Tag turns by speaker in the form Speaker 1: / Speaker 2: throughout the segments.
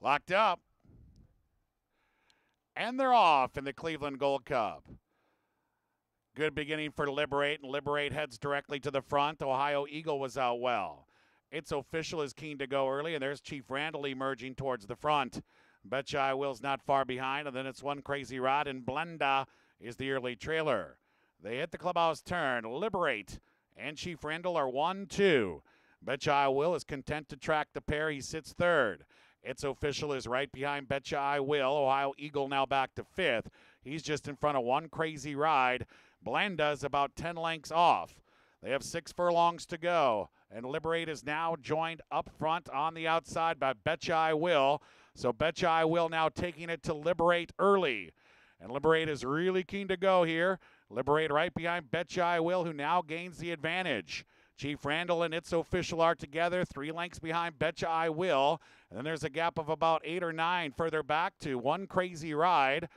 Speaker 1: Locked up. And they're off in the Cleveland Gold Cup. Good beginning for Liberate, and Liberate heads directly to the front. Ohio Eagle was out well. It's official is keen to go early, and there's Chief Randall emerging towards the front. Betcha I Will's not far behind, and then it's one crazy rod, and Blenda is the early trailer. They hit the clubhouse turn. Liberate and Chief Randall are one, two. Betcha I Will is content to track the pair. He sits third. It's official is right behind Betcha I Will. Ohio Eagle now back to fifth. He's just in front of one crazy ride. Blanda's about 10 lengths off. They have six furlongs to go. And Liberate is now joined up front on the outside by Betcha I Will. So Betcha I Will now taking it to Liberate early. And Liberate is really keen to go here. Liberate right behind Betcha I Will, who now gains the advantage. Chief Randall and It's Official are together, three lengths behind Betcha I Will. And then there's a gap of about eight or nine further back to One Crazy Ride.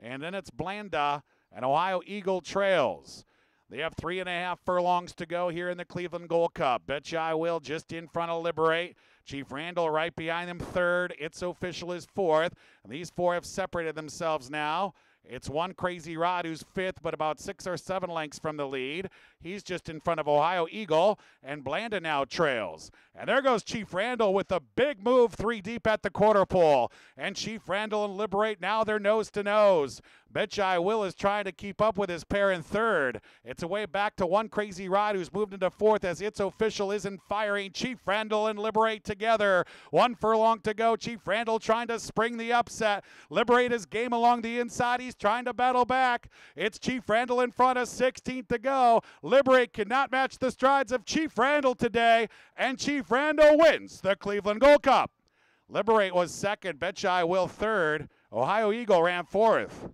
Speaker 1: And then it's Blanda and Ohio Eagle Trails. They have three and a half furlongs to go here in the Cleveland Gold Cup. Betcha I Will just in front of Liberate. Chief Randall right behind them third. It's Official is fourth. And these four have separated themselves now. It's one crazy rod who's fifth, but about six or seven lengths from the lead. He's just in front of Ohio Eagle, and Blanda now trails. And there goes Chief Randall with a big move three deep at the quarter pole. And Chief Randall and Liberate now they're nose to nose. Betchai Will is trying to keep up with his pair in third. It's a way back to One Crazy Ride, who's moved into fourth as its official isn't firing. Chief Randall and Liberate together. One furlong to go. Chief Randall trying to spring the upset. Liberate his game along the inside. He's trying to battle back. It's Chief Randall in front of 16th to go. Liberate cannot match the strides of Chief Randall today, and Chief Randall wins the Cleveland Gold Cup. Liberate was second. Betchai Will third. Ohio Eagle ran fourth.